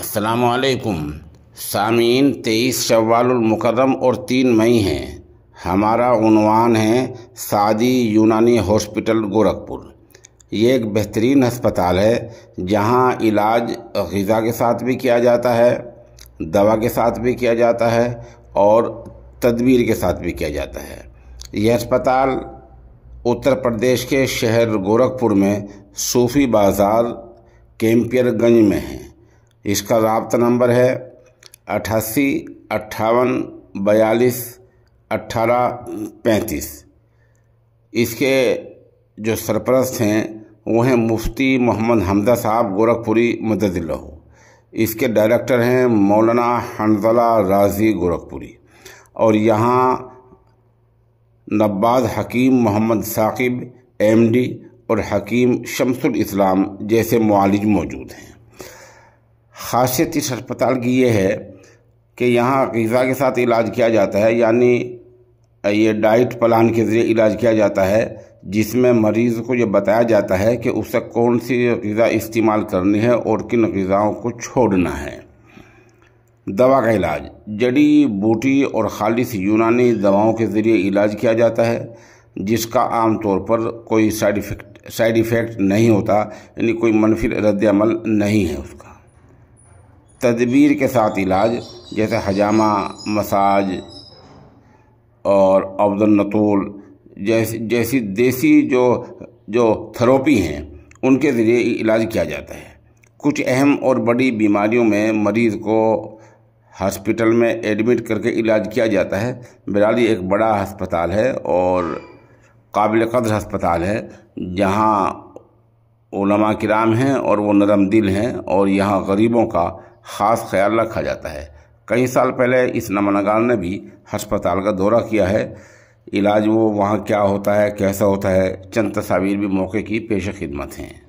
السلام علیکم سامعین تیئیس شوال المقدم اور تین مئی ہیں ہمارا عنوان ہے سعدی یونانی ہاسپٹل گورکھپور یہ ایک بہترین ہسپتال ہے جہاں علاج غذا کے ساتھ بھی کیا جاتا ہے دوا کے ساتھ بھی کیا جاتا ہے اور تدبیر کے ساتھ بھی کیا جاتا ہے یہ ہسپتال اتر پردیش کے شہر گورکھپور میں صوفی بازار کیمپیئر گنج میں ہیں اس کا رابطہ نمبر ہے اٹھاسی اٹھاون بیالیس اٹھارہ پینتیس اس کے جو سرپرست ہیں وہ ہیں مفتی محمد حمدہ صاحب گورکھپوری مدد لہو اس کے ڈائریکٹر ہیں مولانا حنزلہ رازی گورکھپوری اور یہاں نباز حکیم محمد ثاقب ایم ڈی اور حکیم شمس الاسلام جیسے معالج موجود ہیں خاصیت اس ہسپتال کی یہ ہے کہ یہاں غذا کے ساتھ علاج کیا جاتا ہے یعنی یہ ڈائٹ پلان کے ذریعے علاج کیا جاتا ہے جس میں مریض کو یہ بتایا جاتا ہے کہ اسے کون سی غذا استعمال کرنی ہے اور کن غذاؤں کو چھوڑنا ہے دوا کا علاج جڑی بوٹی اور خالص یونانی دواؤں کے ذریعے علاج کیا جاتا ہے جس کا عام طور پر کوئی سائیڈ سائیڈ افیکٹ نہیں ہوتا یعنی کوئی منفی رد عمل نہیں ہے اس کا تدبیر کے ساتھ علاج جیسے حجامہ مساج اور عبد النطول جیسی دیسی جو جو تھروپی ہیں ان کے ذریعے علاج کیا جاتا ہے کچھ اہم اور بڑی بیماریوں میں مریض کو ہاسپٹل میں ایڈمٹ کر کے علاج کیا جاتا ہے برالی ایک بڑا ہسپتال ہے اور قابل قدر ہسپتال ہے جہاں علماء کرام ہیں اور وہ نرم دل ہیں اور یہاں غریبوں کا خاص خیال رکھا جاتا ہے کئی سال پہلے اس نمنگال نے بھی ہسپتال کا دورہ کیا ہے علاج وہ وہاں کیا ہوتا ہے کیسا ہوتا ہے چند تصاویر بھی موقع کی پیش خدمت ہیں